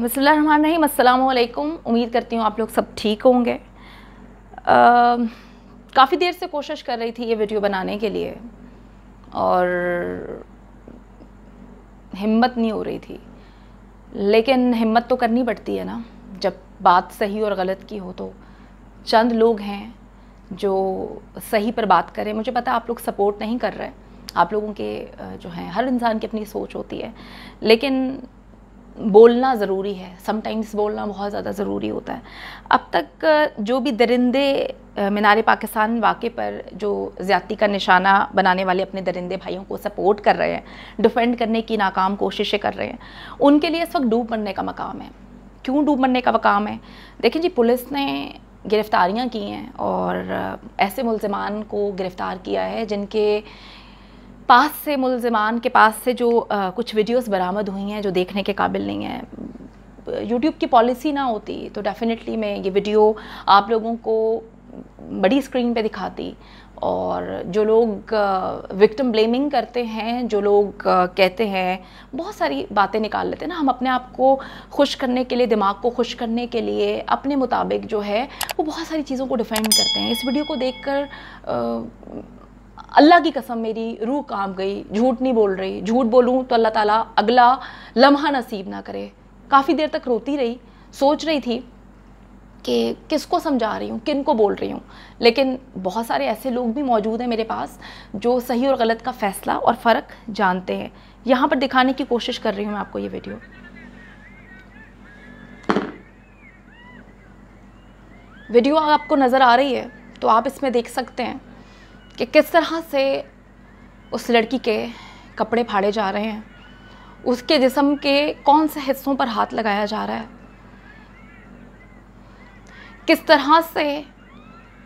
बसमीम अल्लाम उम्मीद करती हूँ आप लोग सब ठीक होंगे काफ़ी देर से कोशिश कर रही थी ये वीडियो बनाने के लिए और हिम्मत नहीं हो रही थी लेकिन हिम्मत तो करनी पड़ती है ना जब बात सही और गलत की हो तो चंद लोग हैं जो सही पर बात करें मुझे पता आप लोग सपोर्ट नहीं कर रहे आप लोगों के जो हैं हर इंसान की अपनी सोच होती है लेकिन बोलना ज़रूरी है समटाइम्स बोलना बहुत ज़्यादा ज़रूरी होता है अब तक जो भी दरिंदे मीनार पाकिस्तान वाक़े पर जो ज़्यादा का निशाना बनाने वाले अपने दरिंदे भाइयों को सपोर्ट कर रहे हैं डिफेंड करने की नाकाम कोशिशें कर रहे हैं उनके लिए इस वक्त डूब मरने का मकाम है क्यों डूब मरने का मकाम है देखिए जी पुलिस ने गिरफ़्तारियाँ की हैं और ऐसे मुलजमान को गिरफ़्तार किया है जिनके पास से मुलजमान के पास से जो आ, कुछ वीडियोस बरामद हुई हैं जो देखने के काबिल नहीं हैं यूट्यूब की पॉलिसी ना होती तो डेफ़िनेटली मैं ये वीडियो आप लोगों को बड़ी स्क्रीन पे दिखाती और जो लोग विक्टिम ब्लेमिंग करते हैं जो लोग कहते हैं बहुत सारी बातें निकाल लेते हैं ना हम अपने आप को खुश करने के लिए दिमाग को खुश करने के लिए अपने मुताबिक जो है वो बहुत सारी चीज़ों को डिफेंड करते हैं इस वीडियो को देखकर अल्लाह की कसम मेरी रूह काम गई झूठ नहीं बोल रही झूठ बोलूँ तो अल्लाह ताला अगला लम्हा नसीब ना करे काफ़ी देर तक रोती रही सोच रही थी कि किसको समझा रही हूँ किन को बोल रही हूँ लेकिन बहुत सारे ऐसे लोग भी मौजूद हैं मेरे पास जो सही और गलत का फ़ैसला और फ़र्क जानते हैं यहाँ पर दिखाने की कोशिश कर रही हूँ मैं आपको ये वीडियो वीडियो आपको नज़र आ रही है तो आप इसमें देख सकते हैं कि किस तरह से उस लड़की के कपड़े फाड़े जा रहे हैं उसके जिसम के कौन से हिस्सों पर हाथ लगाया जा रहा है किस तरह से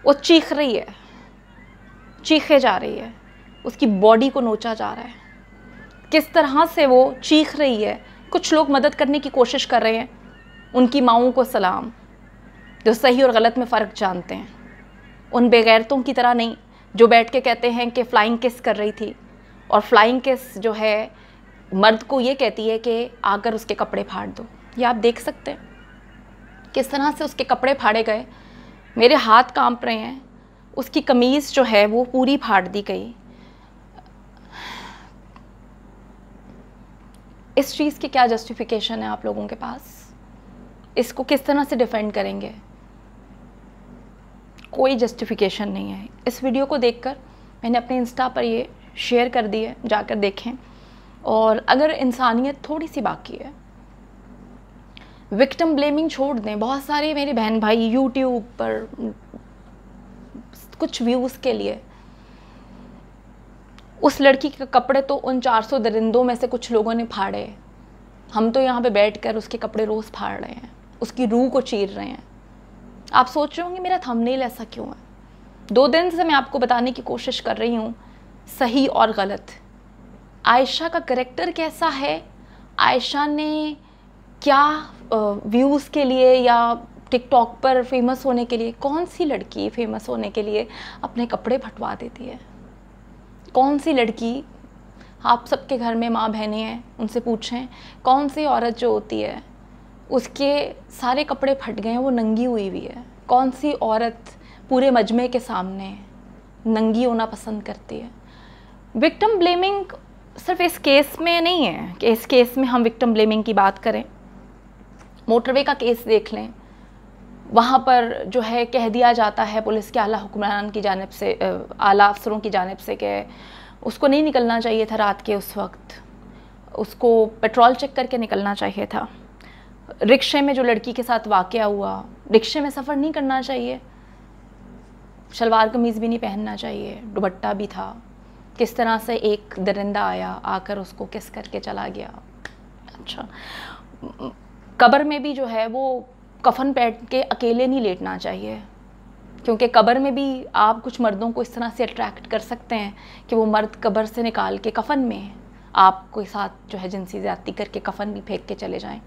वो चीख रही है चीखे जा रही है उसकी बॉडी को नोचा जा रहा है किस तरह से वो चीख रही है कुछ लोग मदद करने की कोशिश कर रहे हैं उनकी माओं को सलाम जो सही और गलत में फ़र्क जानते हैं उन बेगैरतों की तरह नहीं जो बैठ के कहते हैं कि फ़्लाइंग किस कर रही थी और फ्लाइंग किस जो है मर्द को ये कहती है कि आकर उसके कपड़े फाड़ दो ये आप देख सकते हैं किस तरह से उसके कपड़े फाड़े गए मेरे हाथ कांप रहे हैं उसकी कमीज़ जो है वो पूरी फाड़ दी गई इस चीज़ की क्या जस्टिफिकेशन है आप लोगों के पास इसको किस तरह से डिफेंड करेंगे कोई जस्टिफिकेशन नहीं है इस वीडियो को देखकर मैंने अपने इंस्टा पर ये शेयर कर दिए जाकर देखें और अगर इंसानियत थोड़ी सी बाकी है विक्टम ब्लेमिंग छोड़ दें बहुत सारे मेरे बहन भाई यूट्यूब पर कुछ व्यूज़ के लिए उस लड़की के कपड़े तो उन 400 दरिंदों में से कुछ लोगों ने फाड़े हम तो यहाँ पे बैठकर उसके कपड़े रोज़ फाड़ रहे हैं उसकी रूह को चीर रहे हैं आप सोच रहे होंगे मेरा थंबनेल ऐसा क्यों है दो दिन से मैं आपको बताने की कोशिश कर रही हूँ सही और गलत आयशा का करेक्टर कैसा है आयशा ने क्या व्यूज़ के लिए या टिकटॉक पर फेमस होने के लिए कौन सी लड़की फेमस होने के लिए अपने कपड़े फटवा देती है कौन सी लड़की आप सबके घर में माँ बहनें हैं उनसे पूछें कौन सी औरत जो होती है उसके सारे कपड़े फट गए हैं वो नंगी हुई हुई है कौन सी औरत पूरे मजमे के सामने नंगी होना पसंद करती है विक्टम ब्लेमिंग सिर्फ इस केस में नहीं है कि इस केस में हम विक्टम ब्लेमिंग की बात करें मोटरवे का केस देख लें वहाँ पर जो है कह दिया जाता है पुलिस के आला हुक्मरान की जानब से आला अफसरों की जानब से कि उसको नहीं निकलना चाहिए था रात के उस वक्त उसको पेट्रोल चेक करके निकलना चाहिए था रिक्शे में जो लड़की के साथ वाक़ हुआ रिक्शे में सफ़र नहीं करना चाहिए शलवार कमीज़ भी नहीं पहनना चाहिए दुबट्टा भी था किस तरह से एक दरिंदा आया आकर उसको किस करके चला गया अच्छा कब्र में भी जो है वो कफन बैठ के अकेले नहीं लेटना चाहिए क्योंकि कब्र में भी आप कुछ मर्दों को इस तरह से अट्रैक्ट कर सकते हैं कि वो मर्द कब्र से निकाल के कफन में आपके साथ जो है जिनसी ज़्यादती करके कफन भी फेंक के चले जाएं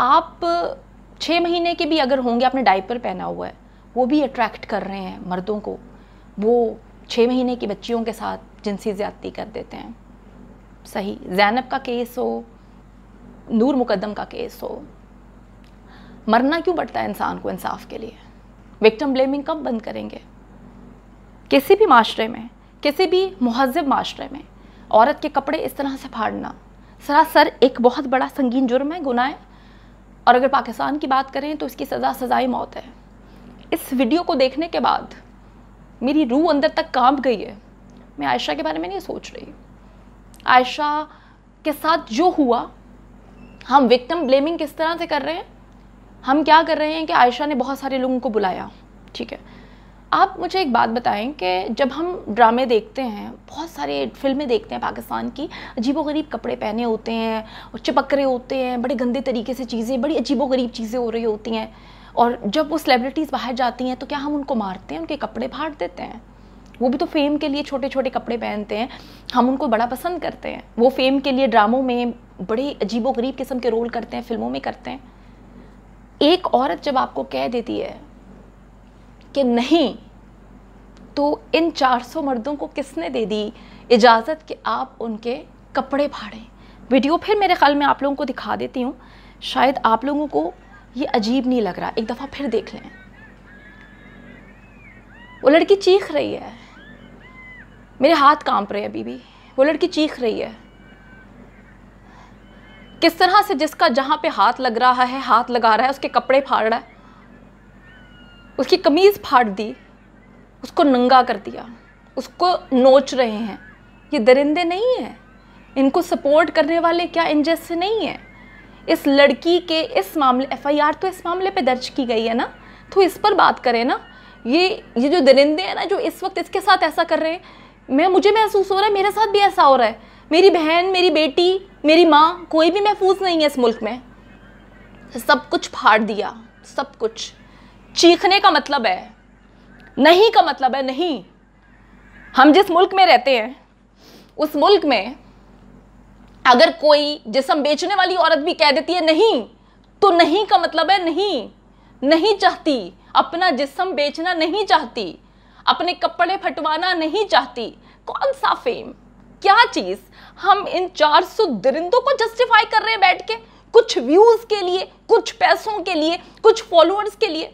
आप छः महीने के भी अगर होंगे आपने डाइपर पहना हुआ है वो भी अट्रैक्ट कर रहे हैं मर्दों को वो छः महीने की बच्चियों के साथ जिनसी ज़्यादती कर देते हैं सही जैनब का केस हो नूर मुकदम का केस हो मरना क्यों पड़ता है इंसान को इंसाफ के लिए विक्टम ब्लेमिंग कब बंद करेंगे किसी भी माशरे में किसी भी महजब माशरे में औरत के कपड़े इस तरह से फाड़ना सरासर एक बहुत बड़ा संगीन जुर्म है गुनाह है और अगर पाकिस्तान की बात करें तो इसकी सज़ा सज़ाई मौत है इस वीडियो को देखने के बाद मेरी रूह अंदर तक कांप गई है मैं आयशा के बारे में नहीं सोच रही आयशा के साथ जो हुआ हम विक्टम ब्लेमिंग किस तरह से कर रहे हैं हम क्या कर रहे हैं कि आयशा ने बहुत सारे लोगों को बुलाया ठीक है आप मुझे एक बात बताएं कि जब हम ड्रामे देखते हैं बहुत सारे फिल्में देखते हैं पाकिस्तान की अजीबोगरीब कपड़े पहने होते हैं और चिपक रहे होते हैं बड़े गंदे तरीके से चीज़ें बड़ी अजीबोगरीब चीज़ें हो रही होती हैं और जब वो सेलिब्रिटीज़ बाहर जाती हैं तो क्या हम उनको मारते हैं उनके कपड़े फाड़ देते हैं वो भी तो फेम के लिए छोटे छोटे कपड़े पहनते हैं हम उनको बड़ा पसंद करते हैं वो फेम के लिए ड्रामों में बड़े अजीबोगरीब किस्म के रोल करते हैं फिल्मों में करते हैं एक औरत जब आपको कह देती है कि नहीं तो इन 400 मर्दों को किसने दे दी इजाज़त कि आप उनके कपड़े फाड़ें वीडियो फिर मेरे ख्याल में आप लोगों को दिखा देती हूँ शायद आप लोगों को ये अजीब नहीं लग रहा एक दफ़ा फिर देख लें वो लड़की चीख रही है मेरे हाथ कांप रहे हैं अभी भी वो लड़की चीख रही है किस तरह से जिसका जहाँ पे हाथ लग रहा है हाथ लगा रहा है उसके कपड़े फाड़ रहा है उसकी कमीज़ फाड़ दी उसको नंगा कर दिया उसको नोच रहे हैं ये दरिंदे नहीं हैं इनको सपोर्ट करने वाले क्या इन जैसे नहीं हैं इस लड़की के इस मामले एफआईआर तो इस मामले पे दर्ज की गई है ना तो इस पर बात करें ना ये ये जो दरिंदे हैं ना जो इस वक्त इसके साथ ऐसा कर रहे हैं मैं मुझे महसूस हो रहा है मेरे साथ भी ऐसा हो रहा है मेरी बहन मेरी बेटी मेरी माँ कोई भी महफूज नहीं है इस मुल्क में सब कुछ फाड़ दिया सब कुछ चीखने का मतलब है नहीं का मतलब है नहीं हम जिस मुल्क में रहते हैं उस मुल्क में अगर कोई जिसम बेचने वाली औरत भी कह देती है नहीं तो नहीं का मतलब है नहीं नहीं चाहती अपना जिसम बेचना नहीं चाहती अपने कपड़े फटवाना नहीं चाहती कौन सा फेम क्या चीज़ हम इन 400 दरिंदों को जस्टिफाई कर रहे हैं बैठ के कुछ व्यूज़ के लिए कुछ पैसों के लिए कुछ फॉलोअर्स के लिए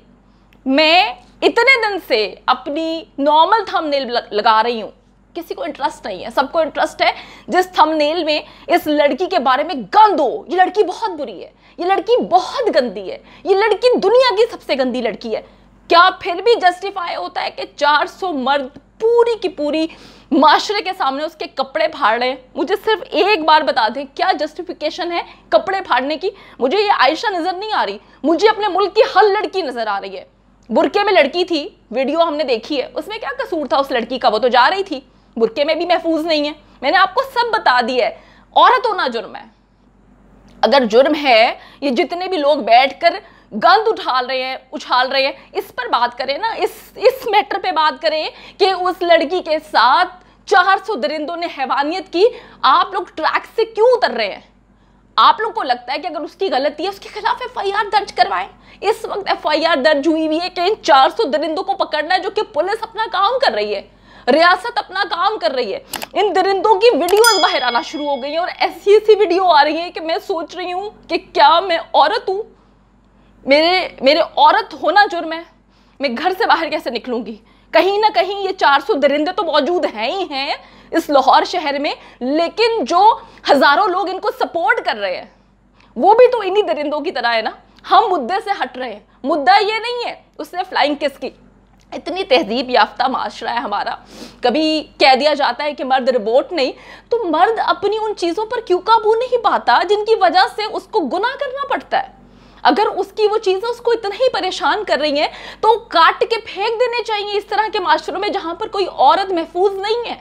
मैं इतने दिन से अपनी नॉर्मल थंबनेल लगा रही हूँ किसी को इंटरेस्ट नहीं है सबको इंटरेस्ट है जिस थंबनेल में इस लड़की के बारे में गंद हो ये लड़की बहुत बुरी है ये लड़की बहुत गंदी है ये लड़की दुनिया की सबसे गंदी लड़की है क्या फिर भी जस्टिफाई होता है कि 400 मर्द पूरी की पूरी माशरे के सामने उसके कपड़े फाड़ रहे मुझे सिर्फ एक बार बता दें क्या जस्टिफिकेशन है कपड़े फाड़ने की मुझे ये आयशा नज़र नहीं आ रही मुझे अपने मुल्क की हर लड़की नज़र आ रही है बुरके में लड़की थी वीडियो हमने देखी है उसमें क्या कसूर था उस लड़की का वो तो जा रही थी बुरके में भी महफूज नहीं है मैंने आपको सब बता दिया है औरत होना जुर्म है अगर जुर्म है ये जितने भी लोग बैठकर गंद उठाल रहे हैं उछाल रहे हैं इस पर बात करें ना इस इस मैटर पे बात करें कि उस लड़की के साथ चार सौ दरिंदों ने हैवानियत की आप लोग ट्रैक से क्यों उतर रहे हैं आप लोग को लगता है कि अगर उसकी गलती है उसके खिलाफ एफ दर्ज करवाएं इस वक्त एफ दर्ज हुई हुई है कि इन 400 दरिंदों को पकड़ना है जो कि पुलिस अपना काम कर रही है रियासत अपना काम कर रही है इन दरिंदों की वीडियोस बाहर आना शुरू हो गई हैं और ऐसी ऐसी वीडियो आ रही है कि मैं सोच रही हूँ कि क्या मैं औरत हूँ मेरे मेरे औरत होना जुर्म है मैं घर से बाहर कैसे निकलूंगी कहीं ना कहीं ये 400 दरिंदे तो मौजूद हैं ही हैं इस लाहौर शहर में लेकिन जो हज़ारों लोग इनको सपोर्ट कर रहे हैं वो भी तो इन्हीं दरिंदों की तरह है ना हम मुद्दे से हट रहे हैं मुद्दा ये नहीं है उसने फ्लाइंग किस की इतनी तहजीब याफ्ता माशरा है हमारा कभी कह दिया जाता है कि मर्द रिबोट नहीं तो मर्द अपनी उन चीज़ों पर क्यों काबू नहीं पाता जिनकी वजह से उसको गुना करना पड़ता है अगर उसकी वो चीज़ें उसको इतना ही परेशान कर रही हैं तो काट के फेंक देने चाहिए इस तरह के माशरों में जहाँ पर कोई औरत महफूज नहीं है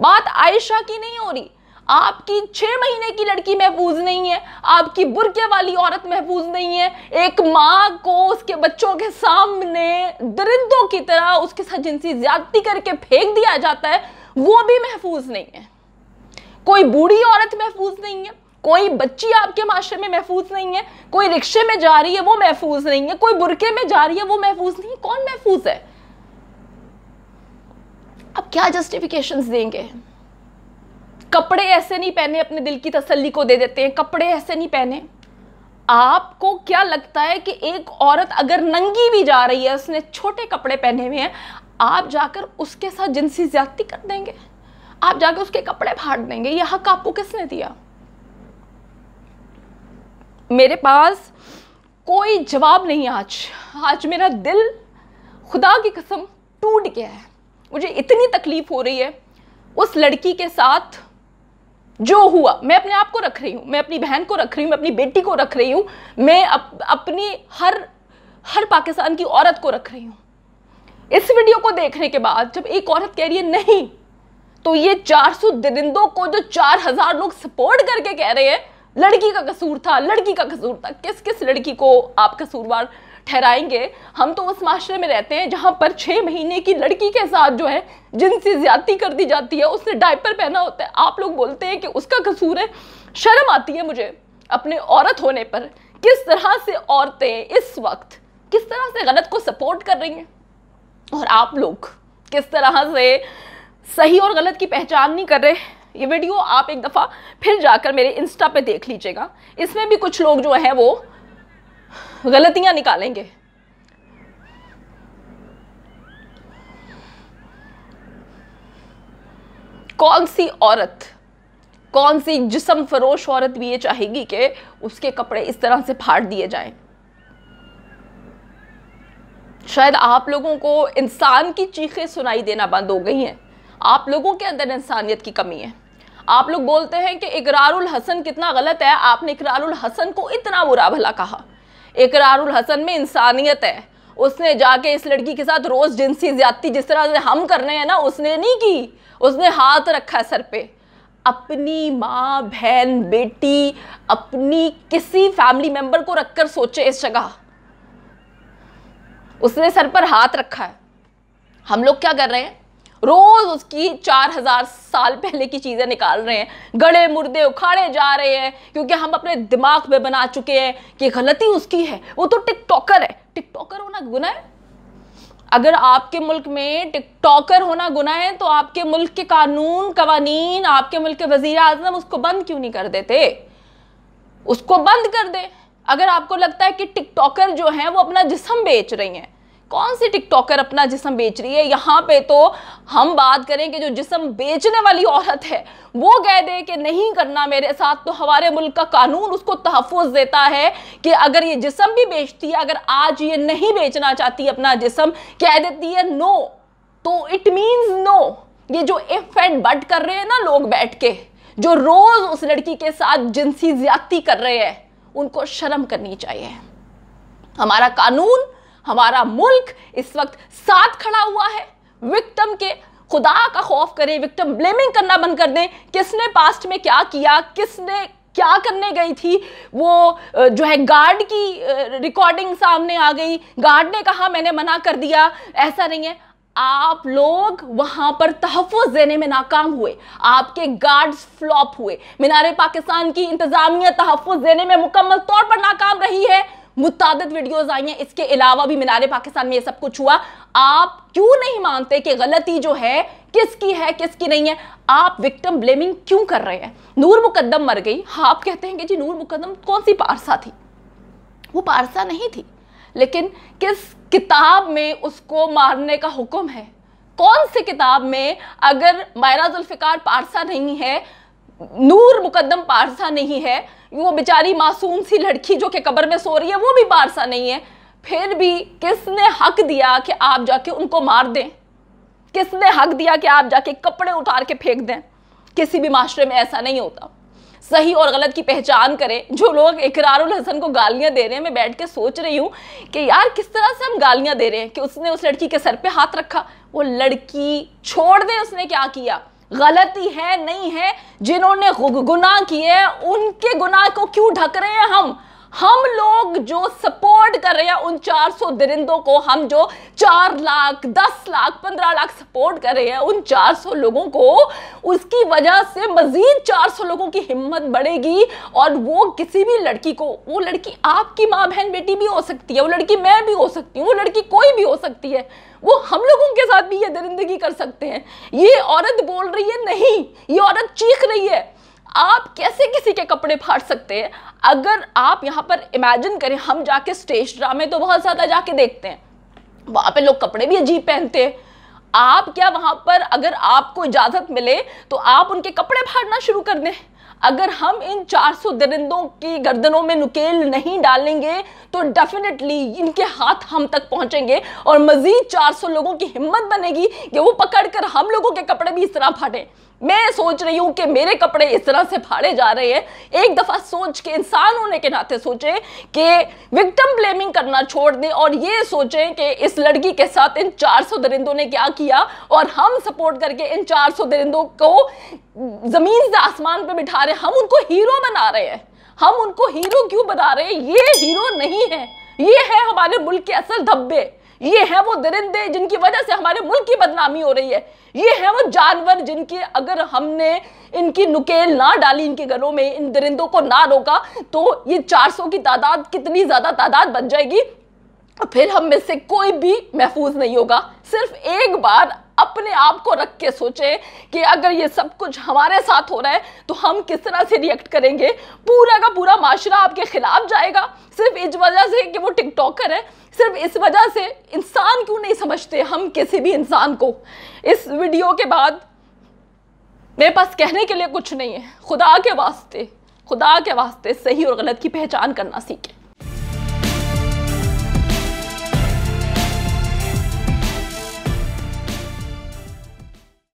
बात आयशा की नहीं हो रही आपकी छः महीने की लड़की महफूज नहीं है आपकी बुरके वाली औरत महफूज नहीं है एक माँ को उसके बच्चों के सामने दरिंदों की तरह उसके साथ जिनसी ज्यादती करके फेंक दिया जाता है वो भी महफूज नहीं है कोई बूढ़ी औरत महफूज नहीं है कोई बच्ची आपके माशरे में महफूज नहीं है कोई रिक्शे में जा रही है वो महफूज नहीं है कोई बुरके में जा रही है वो महफूज नहीं है कौन महफूज है अब क्या जस्टिफिकेशन देंगे कपड़े ऐसे नहीं पहने अपने दिल की तसल्ली को दे देते हैं कपड़े ऐसे नहीं पहने आपको क्या लगता है कि एक औरत अगर नंगी भी जा रही है उसने छोटे कपड़े पहने हुए हैं आप जाकर उसके साथ जिनसी ज्यादती कर देंगे आप जाकर उसके कपड़े फाड़ देंगे यह हक आपको किसने दिया मेरे पास कोई जवाब नहीं आज आज मेरा दिल खुदा की कसम टूट गया है मुझे इतनी तकलीफ़ हो रही है उस लड़की के साथ जो हुआ मैं अपने आप को रख रही हूँ मैं अपनी बहन को रख रही हूँ मैं अपनी बेटी को रख रही हूँ मैं अप, अपनी हर हर पाकिस्तान की औरत को रख रही हूँ इस वीडियो को देखने के बाद जब एक औरत कह रही है नहीं तो ये 400 दरिंदों को जो 4000 लोग सपोर्ट करके कह रहे हैं लड़की का कसूर था लड़की का कसूर था किस किस लड़की को आप कसूरवार ठहराएंगे हम तो उस माशरे में रहते हैं जहाँ पर छः महीने की लड़की के साथ जो है जिनसे ज़्यादती कर दी जाती है उसने डायपर पहना होता है आप लोग बोलते हैं कि उसका कसूर है शर्म आती है मुझे अपने औरत होने पर किस तरह से औरतें इस वक्त किस तरह से गलत को सपोर्ट कर रही हैं और आप लोग किस तरह से सही और गलत की पहचान नहीं कर रहे ये वीडियो आप एक दफ़ा फिर जाकर मेरे इंस्टा पे देख लीजिएगा इसमें भी कुछ लोग जो है वो गलतियां निकालेंगे कौन सी औरत कौन सी जिसम फरोश औरत भी ये चाहेगी कि उसके कपड़े इस तरह से फाड़ दिए जाएं शायद आप लोगों को इंसान की चीखें सुनाई देना बंद हो गई हैं आप लोगों के अंदर इंसानियत की कमी है आप लोग बोलते हैं कि इकरारुल हसन कितना गलत है आपने इकरारुल हसन को इतना बुरा भला कहा इकरारुल हसन में इंसानियत है उसने जाके इस लड़की के साथ रोज़ जिनसी ज्यादती जिस तरह से हम कर रहे हैं ना उसने नहीं की उसने हाथ रखा है सर पे अपनी माँ बहन बेटी अपनी किसी फैमिली मेंबर को रखकर सोचे इस जगह उसने सर पर हाथ रखा है हम लोग क्या कर रहे हैं रोज उसकी चार हजार साल पहले की चीजें निकाल रहे हैं गड़े मुर्दे उखाड़े जा रहे हैं क्योंकि हम अपने दिमाग में बना चुके हैं कि गलती उसकी है वो तो टिकटॉकर है टिकटॉकर होना गुना है अगर आपके मुल्क में टिकटॉकर होना गुना है तो आपके मुल्क के कानून कवानीन आपके मुल्क के वजीर आजम उसको बंद क्यों नहीं कर देते उसको बंद कर दे अगर आपको लगता है कि टिकटॉकर जो हैं वो अपना जिसम बेच रही हैं कौन सी टिकटॉकर अपना जिसम बेच रही है यहाँ पे तो हम बात करें कि जो जिसम बेचने वाली औरत है वो कह दे कि नहीं करना मेरे साथ तो हमारे मुल्क का कानून उसको तहफ़ देता है कि अगर ये जिसम भी बेचती है अगर आज ये नहीं बेचना चाहती अपना जिसम कह देती है नो तो इट मीन्स नो ये जो इफ एंड बट कर रहे हैं ना लोग बैठ के जो रोज़ उस लड़की के साथ जिनसी ज्यादती कर रहे हैं उनको शर्म करनी चाहिए हमारा कानून हमारा मुल्क इस वक्त साथ खड़ा हुआ है विक्टम के खुदा का खौफ करें विक्टम ब्लेमिंग करना बंद कर दें किसने पास्ट में क्या किया किसने क्या करने गई थी वो जो है गार्ड की रिकॉर्डिंग सामने आ गई गार्ड ने कहा मैंने मना कर दिया ऐसा नहीं है आप लोग वहां पर तहफ़ देने में नाकाम हुए आपके गार्ड्स फ्लॉप हुए मीनार पाकिस्तान की इंतजामिया तहफ़ देने में मुकम्मल तौर पर नाकाम रही है मुताद वीडियोज आई हैं इसके अलावा भी मीनार पाकिस्तान में ये सब कुछ हुआ आप क्यों नहीं मानते कि गलती जो है किसकी है किसकी नहीं है आप विक्टिम ब्लेमिंग क्यों कर रहे हैं नूर मुकदम मर गई हाँ आप कहते हैं कि जी नूर मुकदम कौन सी पारसा थी वो पारसा नहीं थी लेकिन किस किताब में उसको मारने का हुक्म है कौन सी किताब में अगर मायराजुल्फ़िकार पारसा नहीं है नूर मुकदम पारसा नहीं है वो बेचारी मासूम सी लड़की जो कि कब्र में सो रही है वो भी पारसा नहीं है फिर भी किसने हक दिया कि आप जाके उनको मार दें किसने हक दिया कि आप जाके कपड़े उतार के फेंक दें किसी भी माशरे में ऐसा नहीं होता सही और गलत की पहचान करें जो लोग इकरारुल हसन को गालियां दे रहे हैं मैं बैठ के सोच रही हूँ कि यार किस तरह से हम गालियां दे रहे हैं कि उसने उस लड़की के सर पे हाथ रखा वो लड़की छोड़ दें उसने क्या किया गलती है नहीं है जिन्होंने गुनाह किए उनके गुनाह को क्यों ढक रहे हैं हम हम लोग जो सपोर्ट कर रहे हैं उन 400 दरिंदों को हम जो 4 लाख 10 लाख 15 लाख सपोर्ट कर रहे हैं उन 400 लोगों को उसकी वजह से मजीद 400 लोगों की हिम्मत बढ़ेगी और वो किसी भी लड़की को वो लड़की आपकी माँ बहन बेटी भी हो सकती है वो लड़की मैं भी हो सकती हूँ वो लड़की कोई भी हो सकती है वो हम लोगों के साथ भी ये दरिंदगी कर सकते हैं ये औरत बोल रही है नहीं ये औरत चीख रही है आप कैसे किसी के कपड़े फाड़ सकते हैं अगर आप यहाँ पर इमेजिन करें हम जाके स्टेज ड्रामे तो बहुत ज़्यादा जाके देखते हैं वहाँ पे लोग कपड़े भी अजीब पहनते हैं आप क्या वहाँ पर अगर आपको इजाज़त मिले तो आप उनके कपड़े फाड़ना शुरू कर दें अगर हम इन 400 दरिंदों की गर्दनों में नुकेल नहीं डालेंगे तो डेफिनेटली इनके हाथ हम तक पहुंचेंगे और मज़ीद 400 लोगों की हिम्मत बनेगी कि वो पकड़कर हम लोगों के कपड़े भी इस तरह फाटें मैं सोच रही हूँ कि मेरे कपड़े इस तरह से फाड़े जा रहे हैं एक दफ़ा सोच के इंसान होने के नाते सोचें कि विक्टिम ब्लेमिंग करना छोड़ दें और ये सोचें कि इस लड़की के साथ इन 400 दरिंदों ने क्या किया और हम सपोर्ट करके इन 400 दरिंदों को ज़मीन से आसमान पर बिठा रहे हैं हम उनको हीरो बना रहे हैं हम उनको हीरो क्यों बना रहे हैं ये हीरो नहीं है ये है हमारे मुल्क के असल धब्बे ये हैं वो दरिंदे जिनकी वजह से हमारे मुल्क की बदनामी हो रही है ये हैं वो जानवर जिनके अगर हमने इनकी नुकेल ना डाली इनके गलों में इन दरिंदों को ना रोका तो ये 400 की तादाद कितनी ज़्यादा तादाद बन जाएगी फिर हम में से कोई भी महफूज नहीं होगा सिर्फ एक बार अपने आप को रख के सोचें कि अगर ये सब कुछ हमारे साथ हो रहा है तो हम किस तरह से रिएक्ट करेंगे पूरा का पूरा माशरा आपके खिलाफ जाएगा सिर्फ इस वजह से कि वो टिकटॉकर है सिर्फ इस वजह से इंसान क्यों नहीं समझते हम किसी भी इंसान को इस वीडियो के बाद मेरे पास कहने के लिए कुछ नहीं है खुदा के वास्ते खुदा के वास्ते सही और गलत की पहचान करना सीखें